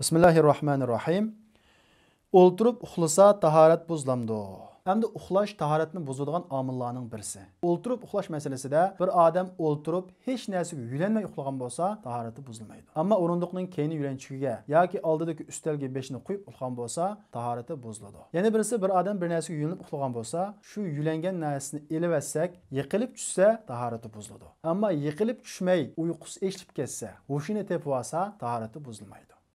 bismillahir rohmanir rohim o'ltirib uxlasa tahorat buzlamdi hamda uxlash tahoratni buzadigan omillarning birisi o'ltirib uxlash masalasida bir odam o'ltirib hech narsaga yulanmay uxlagan bo'lsa tahorati buzilmaydi ammo o'rindiqning keyni yulanchigiga yoki oldidagi ustalga beshini qo'yib uxlagan bo'lsa tahorati buziladi yana birisi bir odam bir narsaga yulinib uxlagan bo'lsa shu yulangan narsani elivatsak yiqilib tushsa tahorati buziladi ammo yiqilib tushmay uyqusi eshitib ketsa hushini tepib olsa tahorati buzilmaydi